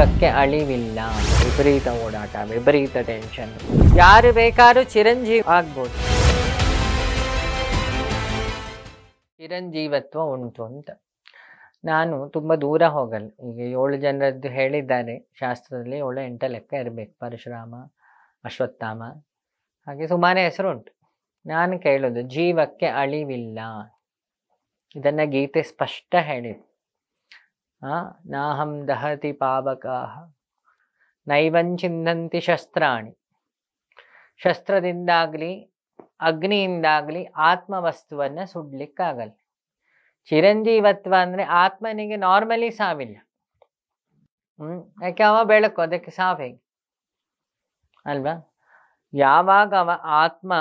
ಜೀವಕ್ಕೆ ಅಳಿವಿಲ್ಲ ವಿಪರೀತ ಓಡಾಟ ವಿಪರೀತ ಟೆನ್ಷನ್ ಯಾರು ಬೇಕಾದ್ರೂ ಚಿರಂಜೀವಿ ಆಗ್ಬೋದು ಚಿರಂಜೀವತ್ವ ಉಂಟು ಅಂತ ನಾನು ತುಂಬ ದೂರ ಹೋಗಲ್ಲ ಈಗ ಏಳು ಜನರದ್ದು ಹೇಳಿದ್ದಾರೆ ಶಾಸ್ತ್ರದಲ್ಲಿ ಏಳು ಎಂಟ ಲೆಕ್ಕ ಇರಬೇಕು ಪರಶುರಾಮ ಅಶ್ವತ್ಥಾಮ ಹಾಗೆ ಸುಮಾರೇ ಹೆಸರು ಉಂಟು ನಾನು ಕೇಳೋದು ಜೀವಕ್ಕೆ ಅಳಿವಿಲ್ಲ ಇದನ್ನು ಗೀತೆ ಸ್ಪಷ್ಟ ಹೇಳಿತ್ತು ನಾಹಂ ದಹತಿ ಪಾವಕಾಹ ನೈವಂ ಶಸ್ತ್ರಾಣಿ ಶಸ್ತ್ರದಿಂದಾಗಲಿ ಅಗ್ನಿಯಿಂದಾಗಲಿ ಆತ್ಮವಸ್ತುವನ್ನು ಸುಡ್ಲಿಕ್ಕಾಗಲ್ಲ ಚಿರಂಜೀವತ್ವ ಅಂದರೆ ಆತ್ಮನಿಗೆ ನಾರ್ಮಲಿ ಸಾವಿಲ್ಲ ಹ್ಞೂ ಯಾಕೆ ಅವ ಬೆಳಕು ಅದಕ್ಕೆ ಸಾವೇ ಅಲ್ವಾ ಯಾವಾಗ ಅವ ಆತ್ಮ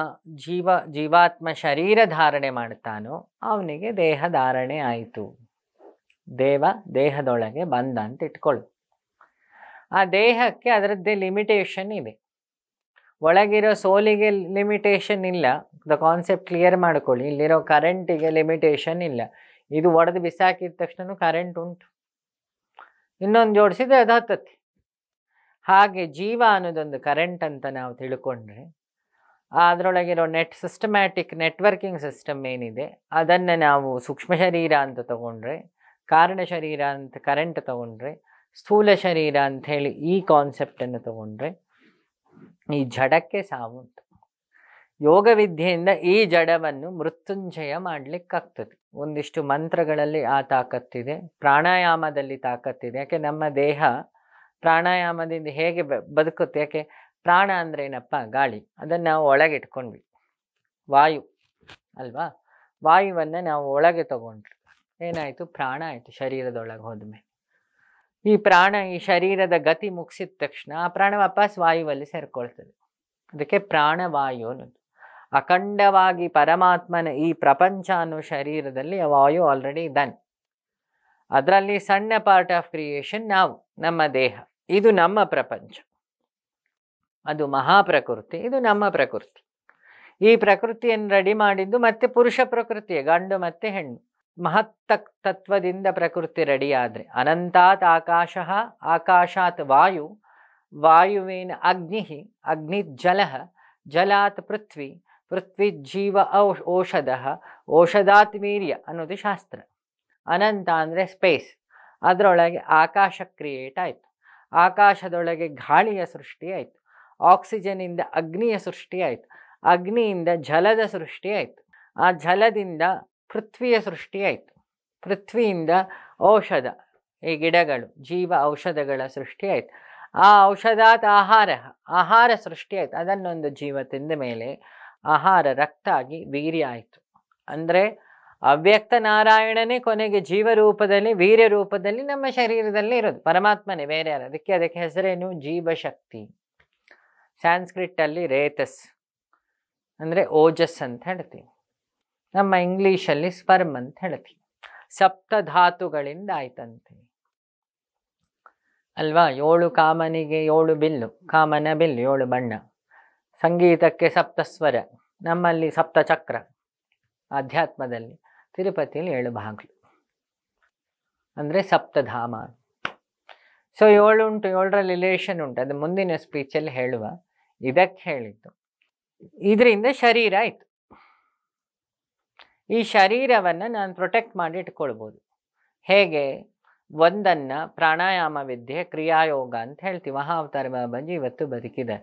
ಜೀವ ಜೀವಾತ್ಮ ಶರೀರ ಧಾರಣೆ ಮಾಡ್ತಾನೋ ಅವನಿಗೆ ದೇಹ ಧಾರಣೆ ಆಯಿತು ದೇವ ದೇಹದೊಳಗೆ ಬಂದ ಅಂತ ಇಟ್ಕೊಳ್ಳಿ ಆ ದೇಹಕ್ಕೆ ಅದರದ್ದೇ ಲಿಮಿಟೇಷನ್ ಇದೆ ಒಳಗಿರೋ ಸೋಲಿಗೆ ಲಿಮಿಟೇಷನ್ ಇಲ್ಲ ದ ಕಾನ್ಸೆಪ್ಟ್ ಕ್ಲಿಯರ್ ಮಾಡ್ಕೊಳ್ಳಿ ಇಲ್ಲಿರೋ ಕರೆಂಟಿಗೆ ಲಿಮಿಟೇಷನ್ ಇಲ್ಲ ಇದು ಒಡೆದು ಬಿಸಾಕಿದ ತಕ್ಷಣ ಕರೆಂಟ್ ಉಂಟು ಇನ್ನೊಂದು ಜೋಡಿಸಿದ್ರೆ ಅದು ಹತ್ತತ್ತೆ ಹಾಗೆ ಜೀವ ಅನ್ನೋದೊಂದು ಕರೆಂಟ್ ಅಂತ ನಾವು ತಿಳ್ಕೊಂಡ್ರೆ ಅದರೊಳಗಿರೋ ನೆಟ್ ಸಿಸ್ಟಮ್ಯಾಟಿಕ್ ನೆಟ್ವರ್ಕಿಂಗ್ ಸಿಸ್ಟಮ್ ಏನಿದೆ ಅದನ್ನು ನಾವು ಸೂಕ್ಷ್ಮ ಶರೀರ ಅಂತ ತಗೊಂಡ್ರೆ ಕಾರಣ ಶರೀರ ಅಂತ ಕರೆಂಟ್ ತಗೊಂಡ್ರೆ ಸ್ಥೂಲ ಶರೀರ ಅಂತ ಹೇಳಿ ಈ ಕಾನ್ಸೆಪ್ಟನ್ನು ತಗೊಂಡ್ರೆ ಈ ಜಡಕ್ಕೆ ಸಾವುಂಟು ಯೋಗ ವಿದ್ಯೆಯಿಂದ ಈ ಜಡವನ್ನು ಮೃತ್ಯುಂಜಯ ಮಾಡಲಿಕ್ಕಾಗ್ತದೆ ಒಂದಿಷ್ಟು ಮಂತ್ರಗಳಲ್ಲಿ ಆ ತಾಕತ್ತಿದೆ ಪ್ರಾಣಾಯಾಮದಲ್ಲಿ ತಾಕತ್ತಿದೆ ಯಾಕೆ ನಮ್ಮ ದೇಹ ಪ್ರಾಣಾಯಾಮದಿಂದ ಹೇಗೆ ಬದುಕುತ್ತೆ ಯಾಕೆ ಪ್ರಾಣ ಅಂದರೆ ಏನಪ್ಪ ಗಾಳಿ ಅದನ್ನು ನಾವು ಒಳಗೆ ಇಟ್ಕೊಂಡ್ವಿ ವಾಯು ಅಲ್ವಾ ವಾಯುವನ್ನು ನಾವು ಒಳಗೆ ತಗೊಂಡ್ವಿ ಏನಾಯಿತು ಪ್ರಾಣ ಆಯಿತು ಶರೀರದೊಳಗೆ ಹೋದ್ಮೇಲೆ ಈ ಪ್ರಾಣ ಈ ಶರೀರದ ಗತಿ ಮುಗಿಸಿದ ತಕ್ಷಣ ಆ ಪ್ರಾಣ ವಾಪಸ್ ವಾಯುವಲ್ಲಿ ಸೇರ್ಕೊಳ್ತದೆ ಅದಕ್ಕೆ ಪ್ರಾಣವಾಯು ಅನ್ನೋದು ಅಖಂಡವಾಗಿ ಪರಮಾತ್ಮನ ಈ ಪ್ರಪಂಚ ಅನ್ನೋ ಶರೀರದಲ್ಲಿ ಆ ವಾಯು ಆಲ್ರೆಡಿ ಇದನ್ ಅದರಲ್ಲಿ ಸಣ್ಣ ಪಾರ್ಟ್ ಆಫ್ ಕ್ರಿಯೇಷನ್ ನಾವು ನಮ್ಮ ದೇಹ ಇದು ನಮ್ಮ ಪ್ರಪಂಚ ಅದು ಮಹಾಪ್ರಕೃತಿ ಇದು ನಮ್ಮ ಪ್ರಕೃತಿ ಈ ಪ್ರಕೃತಿಯನ್ನು ರೆಡಿ ಮಾಡಿದ್ದು ಮತ್ತೆ ಪುರುಷ ಪ್ರಕೃತಿಯೇ ಗಂಡು ಮತ್ತೆ ಹೆಣ್ಣು ಮಹತ್ತ ತತ್ವದಿಂದ ಪ್ರಕೃತಿ ರೆಡಿಯಾದರೆ ಅನಂತಾತ್ ಆಕಾಶ ಆಕಾಶಾತ್ ವಾಯು ವಾಯುವೇನ ಅಗ್ನಿ ಅಗ್ನಿಜ್ಜಲ ಜಲಾತ್ ಪೃಥ್ವಿ ಪೃಥ್ವಿ ಜೀವ ಔಷಧ ಔಷಧಾತ್ ವೀರ್ಯ ಅನ್ನೋದು ಶಾಸ್ತ್ರ ಅನಂತ ಅಂದರೆ ಸ್ಪೇಸ್ ಅದರೊಳಗೆ ಆಕಾಶ ಕ್ರಿಯೇಟ್ ಆಯಿತು ಆಕಾಶದೊಳಗೆ ಗಾಳಿಯ ಸೃಷ್ಟಿ ಆಯಿತು ಆಕ್ಸಿಜನಿಂದ ಅಗ್ನಿಯ ಸೃಷ್ಟಿ ಆಯಿತು ಅಗ್ನಿಯಿಂದ ಜಲದ ಸೃಷ್ಟಿ ಆಯಿತು ಆ ಜಲದಿಂದ ಪೃಥ್ವಿಯ ಸೃಷ್ಟಿಯಾಯಿತು ಪೃಥ್ವಿಯಿಂದ ಔಷಧ ಈ ಗಿಡಗಳು ಜೀವ ಔಷಧಗಳ ಸೃಷ್ಟಿಯಾಯಿತು ಆ ಔಷಧಾತ್ ಆಹಾರ ಆಹಾರ ಸೃಷ್ಟಿಯಾಯಿತು ಅದನ್ನೊಂದು ಜೀವ ತಿಂದ ಮೇಲೆ ಆಹಾರ ರಕ್ತ ಆಗಿ ವೀರ್ಯ ಆಯಿತು ಅಂದರೆ ಅವ್ಯಕ್ತ ನಾರಾಯಣನೇ ಕೊನೆಗೆ ಜೀವರೂಪದಲ್ಲಿ ವೀರ್ಯ ರೂಪದಲ್ಲಿ ನಮ್ಮ ಶರೀರದಲ್ಲಿ ಇರೋದು ಪರಮಾತ್ಮನೇ ಬೇರೆ ಯಾರು ಅದಕ್ಕೆ ಅದಕ್ಕೆ ಹೆಸರೇನು ಜೀವಶಕ್ತಿ ಸ್ಯಾನ್ಸ್ಕ್ರಿಟ್ಟಲ್ಲಿ ರೇತಸ್ ಅಂದರೆ ಓಜಸ್ ಅಂತ ಹೇಳ್ತೀವಿ ನಮ್ಮ ಇಂಗ್ಲೀಷಲ್ಲಿ ಸ್ಪರ್ಮ್ ಅಂತ ಹೇಳ್ತೀವಿ ಸಪ್ತಧಾತುಗಳಿಂದ ಆಯ್ತಂತೆ ಅಲ್ವಾ ಏಳು ಕಾಮನಿಗೆ ಏಳು ಬಿಲ್ಲು ಕಾಮನ ಬಿಲ್ಲು ಏಳು ಬಣ್ಣ ಸಂಗೀತಕ್ಕೆ ಸಪ್ತಸ್ವರ ನಮ್ಮಲ್ಲಿ ಸಪ್ತಚಕ್ರ ಆಧ್ಯಾತ್ಮದಲ್ಲಿ ತಿರುಪತಿಯಲ್ಲಿ ಏಳು ಬಾಗ್ಲು ಅಂದರೆ ಸಪ್ತಧಾಮ ಸೊ ಏಳು ಉಂಟು ಏಳರ ರಿಲೇಷನ್ ಉಂಟು ಅದು ಮುಂದಿನ ಸ್ಪೀಚಲ್ಲಿ ಹೇಳುವ ಇದಕ್ಕೆ ಹೇಳಿದ್ದು ಇದರಿಂದ ಶರೀರ ಆಯಿತು ಈ ಶರೀರವನ್ನು ನಾನು ಪ್ರೊಟೆಕ್ಟ್ ಮಾಡಿ ಇಟ್ಕೊಳ್ಬೋದು ಹೇಗೆ ಒಂದನ್ನು ಪ್ರಾಣಾಯಾಮ ವಿದ್ಯೆ ಕ್ರಿಯಾಯೋಗ ಅಂತ ಹೇಳ್ತೀವಿ ಮಹಾವತಾರ ಬಾಬಾಜಿ ಇವತ್ತು ಬದುಕಿದೆ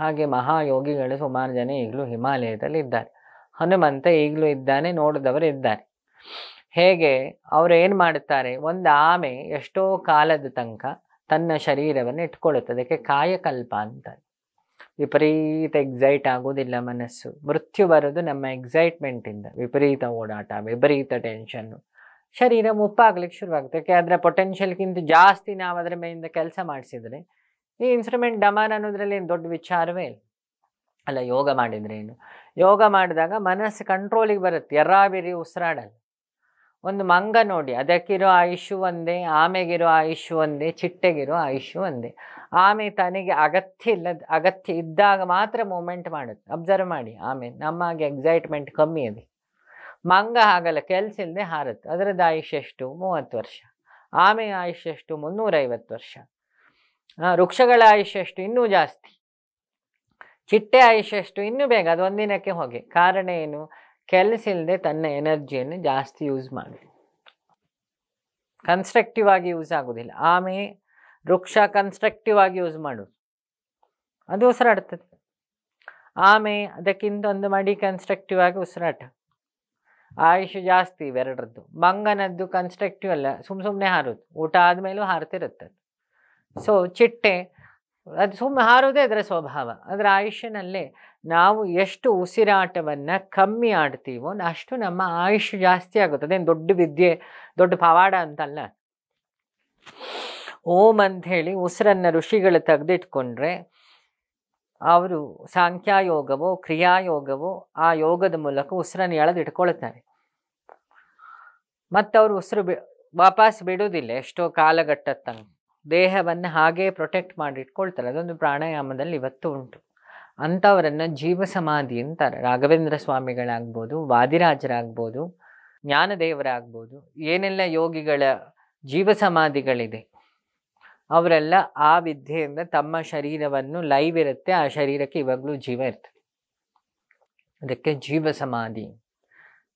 ಹಾಗೆ ಮಹಾಯೋಗಿಗಳು ಸುಮಾರು ಜನ ಈಗಲೂ ಹಿಮಾಲಯದಲ್ಲಿ ಇದ್ದಾರೆ ಹನುಮಂತ ಈಗಲೂ ಇದ್ದಾನೆ ನೋಡಿದವರು ಇದ್ದಾರೆ ಹೇಗೆ ಅವರು ಏನು ಮಾಡುತ್ತಾರೆ ಒಂದು ಆಮೆ ಎಷ್ಟೋ ಕಾಲದ ತನಕ ತನ್ನ ಶರೀರವನ್ನು ಇಟ್ಕೊಳ್ಳುತ್ತದೆ ಅದಕ್ಕೆ ಕಾಯಕಲ್ಪ ಅಂತಾರೆ ವಿಪರೀತ ಎಕ್ಸೈಟ್ ಆಗೋದಿಲ್ಲ ಮನಸ್ಸು ಮೃತ್ಯು ಬರೋದು ನಮ್ಮ ಎಕ್ಸೈಟ್ಮೆಂಟಿಂದ ವಿಪರೀತ ಓಡಾಟ ವಿಪರೀತ ಟೆನ್ಷನ್ನು ಶರೀರ ಮುಪ್ಪಾಗ್ಲಿಕ್ಕೆ ಶುರುವಾಗುತ್ತೆ ಯಾಕೆ ಅದರ ಪೊಟೆನ್ಷಿಯಲ್ಗಿಂತ ಜಾಸ್ತಿ ನಾವು ಅದರ ಮೇಲಿಂದ ಕೆಲಸ ಮಾಡಿಸಿದರೆ ಈ ಇನ್ಸ್ಟ್ರೂಮೆಂಟ್ ಡಮಾನ್ ಅನ್ನೋದ್ರಲ್ಲಿ ಏನು ದೊಡ್ಡ ವಿಚಾರವೇ ಇಲ್ಲ ಅಲ್ಲ ಯೋಗ ಮಾಡಿದ್ರೇನು ಯೋಗ ಮಾಡಿದಾಗ ಮನಸ್ಸು ಕಂಟ್ರೋಲಿಗೆ ಬರುತ್ತೆ ಎರ್ರಾಬಿರಿ ಉಸಿರಾಡಲ್ಲ ಒಂದು ಮಂಗ ನೋಡಿ ಅದಕ್ಕಿರೋ ಆಯುಷು ಒಂದೇ ಆಮೆಗಿರೋ ಆಯುಷು ಒಂದೇ ಚಿಟ್ಟೆಗಿರೋ ಆಯುಷು ಒಂದೇ ಆಮೆ ತನಗೆ ಅಗತ್ಯ ಇಲ್ಲದ ಅಗತ್ಯ ಇದ್ದಾಗ ಮಾತ್ರ ಮೂಮೆಂಟ್ ಮಾಡುತ್ತೆ ಅಬ್ಸರ್ವ್ ಮಾಡಿ ಆಮೆ ನಮಗೆ ಎಕ್ಸೈಟ್ಮೆಂಟ್ ಕಮ್ಮಿ ಇದೆ ಮಂಗ ಆಗಲ್ಲ ಕೆಲಸ ಇಲ್ಲದೆ ಹಾರುತ್ತೆ ಅದರದ್ದು ಆಯುಷ್ ಎಷ್ಟು ಮೂವತ್ತು ವರ್ಷ ಆಮೆ ಆಯುಷ್ ಎಷ್ಟು ಮುನ್ನೂರೈವತ್ತು ವರ್ಷ ವೃಕ್ಷಗಳ ಆಯುಷ್ಯಷ್ಟು ಎಷ್ಟು ಇನ್ನೂ ಜಾಸ್ತಿ ಚಿಟ್ಟೆ ಆಯುಷ್ ಎಷ್ಟು ಇನ್ನೂ ಬೇಗ ಅದು ಒಂದಿನಕ್ಕೆ ಹೋಗಿ ಕಾರಣ ಏನು ಕೆಲಸ ಇಲ್ಲದೆ ತನ್ನ ಎನರ್ಜಿಯನ್ನು ಜಾಸ್ತಿ ಯೂಸ್ ಮಾಡಿ ಕನ್ಸ್ಟ್ರಕ್ಟಿವ್ ಆಗಿ ಯೂಸ್ ಆಗೋದಿಲ್ಲ ಆಮೆ ವೃಕ್ಷ ಕನ್ಸ್ಟ್ರಕ್ಟಿವ್ ಆಗಿ ಯೂಸ್ ಮಾಡೋದು ಅದು ಉಸಿರಾಡ್ತದೆ ಆಮೆ ಅದಕ್ಕಿಂತ ಒಂದು ಮಡಿ ಕನ್ಸ್ಟ್ರಕ್ಟಿವ್ ಆಗಿ ಉಸಿರಾಟ ಆಯುಷ್ ಜಾಸ್ತಿ ಇವೆರಡರದ್ದು ಮಂಗನದ್ದು ಕನ್ಸ್ಟ್ರಕ್ಟಿವ್ ಅಲ್ಲ ಸುಮ್ಮ ಸುಮ್ಮನೆ ಹಾರೋದು ಊಟ ಆದಮೇಲೂ ಹಾರ್ತಿರುತ್ತದು ಸೊ ಚಿಟ್ಟೆ ಅದು ಸುಮ್ಮನೆ ಹಾರೋದೇ ಅದರ ಸ್ವಭಾವ ಅದರ ಆಯುಷ್ಯನಲ್ಲೇ ನಾವು ಎಷ್ಟು ಉಸಿರಾಟವನ್ನು ಕಮ್ಮಿ ಆಡ್ತೀವೋ ಅಷ್ಟು ನಮ್ಮ ಆಯುಷ್ ಜಾಸ್ತಿ ಆಗುತ್ತೆ ಅದೇನು ದೊಡ್ಡ ವಿದ್ಯೆ ದೊಡ್ಡ ಪವಾಡ ಅಂತಲ್ಲ ಓಂ ಅಂಥೇಳಿ ಉಸಿರನ್ನು ಋಷಿಗಳು ತೆಗೆದಿಟ್ಕೊಂಡ್ರೆ ಅವರು ಸಾಂಖ್ಯಾಯೋಗವೋ ಕ್ರಿಯಾಯೋಗವೋ ಆ ಯೋಗದ ಮೂಲಕ ಉಸಿರನ್ನು ಎಳೆದಿಟ್ಕೊಳ್ತಾರೆ ಇಟ್ಕೊಳ್ತಾರೆ ಮತ್ತವರು ಉಸಿರು ಬಿ ವಾಪಸ್ ಬಿಡೋದಿಲ್ಲ ಎಷ್ಟೋ ಕಾಲಘಟ್ಟ ತನಕ ದೇಹವನ್ನು ಹಾಗೇ ಪ್ರೊಟೆಕ್ಟ್ ಮಾಡಿಟ್ಕೊಳ್ತಾರೆ ಅದೊಂದು ಪ್ರಾಣಾಯಾಮದಲ್ಲಿ ಇವತ್ತು ಉಂಟು ಅಂಥವರನ್ನು ಜೀವ ಸಮಾಧಿ ಅಂತಾರೆ ರಾಘವೇಂದ್ರ ಸ್ವಾಮಿಗಳಾಗ್ಬೋದು ವಾದಿರಾಜರಾಗ್ಬೋದು ಜ್ಞಾನದೇವರಾಗ್ಬೋದು ಏನೆಲ್ಲ ಯೋಗಿಗಳ ಜೀವ ಸಮಾಧಿಗಳಿದೆ ಅವರೆಲ್ಲ ಆ ವಿದ್ಯೆಯಿಂದ ತಮ್ಮ ಶರೀರವನ್ನು ಲೈವ್ ಇರುತ್ತೆ ಆ ಶರೀರಕ್ಕೆ ಇವಾಗಲೂ ಜೀವ ಇರ್ತದೆ ಅದಕ್ಕೆ ಜೀವ ಸಮಾಧಿ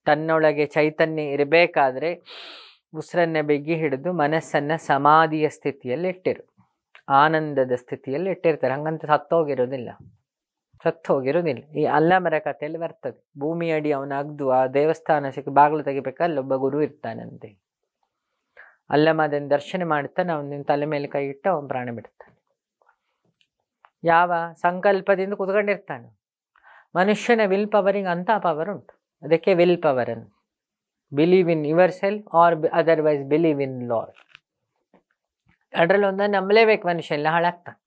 ತನ್ನೊಳಗೆ ಚೈತನ್ಯ ಇರಬೇಕಾದ್ರೆ ಉಸಿರನ್ನು ಬಿಗಿ ಹಿಡಿದು ಮನಸ್ಸನ್ನು ಸಮಾಧಿಯ ಸ್ಥಿತಿಯಲ್ಲಿ ಇಟ್ಟಿರು ಆನಂದದ ಸ್ಥಿತಿಯಲ್ಲಿ ಇಟ್ಟಿರ್ತಾರೆ ಹಂಗಂತ ಸತ್ತೋಗಿರೋದಿಲ್ಲ ಸತ್ತು ಹೋಗಿರೋದಿಲ್ಲ ಈ ಅಲ್ಲಮರ ಕಥೆಯಲ್ಲಿ ಬರ್ತದೆ ಭೂಮಿ ಅಡಿ ಅವನ ಅಗ್ದು ಆ ದೇವಸ್ಥಾನ ಸಿಕ್ಕಿ ಬಾಗಿಲು ತೆಗಿಬೇಕಲ್ಲಿ ಒಬ್ಬ ಗುರು ಇರ್ತಾನಂತೆ ಅಲ್ಲಮ್ಮ ಅದನ್ನು ದರ್ಶನ ಮಾಡ್ತಾನೆ ಅವನ ತಲೆ ಮೇಲೆ ಕೈ ಇಟ್ಟು ಅವನು ಪ್ರಾಣ ಬಿಡ್ತಾನೆ ಯಾವ ಸಂಕಲ್ಪದಿಂದ ಕುತ್ಕೊಂಡಿರ್ತಾನೆ ಮನುಷ್ಯನ ವಿಲ್ ಪವರಿಂಗ್ ಅಂತ ಪವರ್ ಉಂಟು ಅದಕ್ಕೆ ವಿಲ್ ಪವರ್ ಅನ್ನು believe in yourself or otherwise believe in Lord ಅದರಲ್ಲಿ ಒಂದನ್ನು ನಂಬಲೇಬೇಕು ಮನುಷ್ಯ ಎಲ್ಲ ಹಾಳಾಗ್ತಾನೆ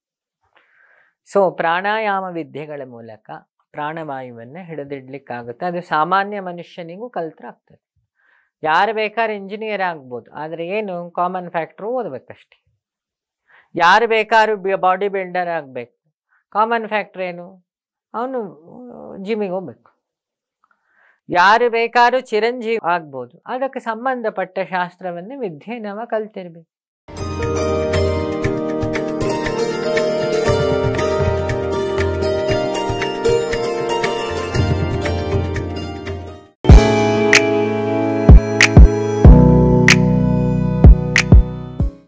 ಸೊ ಪ್ರಾಣಾಯಾಮ ವಿದ್ಯೆಗಳ ಮೂಲಕ ಪ್ರಾಣವಾಯುವನ್ನು ಹಿಡಿದಿಡ್ಲಿಕ್ಕಾಗುತ್ತೆ ಅದು ಸಾಮಾನ್ಯ ಮನುಷ್ಯನಿಗೂ ಕಲ್ತ್ರ ಆಗ್ತದೆ ಯಾರು ಬೇಕಾದ್ರೆ ಇಂಜಿನಿಯರ್ ಆಗ್ಬೋದು ಆದರೆ ಏನು ಕಾಮನ್ ಫ್ಯಾಕ್ಟ್ರು ಓದಬೇಕಷ್ಟೆ ಯಾರು ಬೇಕಾದ್ರೂ ಬಾಡಿ ಬಿಲ್ಡರ್ ಆಗಬೇಕು ಕಾಮನ್ ಫ್ಯಾಕ್ಟ್ರ್ ಏನು ಅವನು ಜಿಮ್ಮಿಗೆ ಹೋಗ್ಬೇಕು ಯಾರು ಬೇಕಾದ್ರೂ ಚಿರಂಜೀವಿ ಆಗ್ಬೋದು ಅದಕ್ಕೆ ಸಂಬಂಧಪಟ್ಟ ಶಾಸ್ತ್ರವನ್ನು ವಿದ್ಯೆ ನಾವು ಕಲ್ತಿರ್ಬೇಕು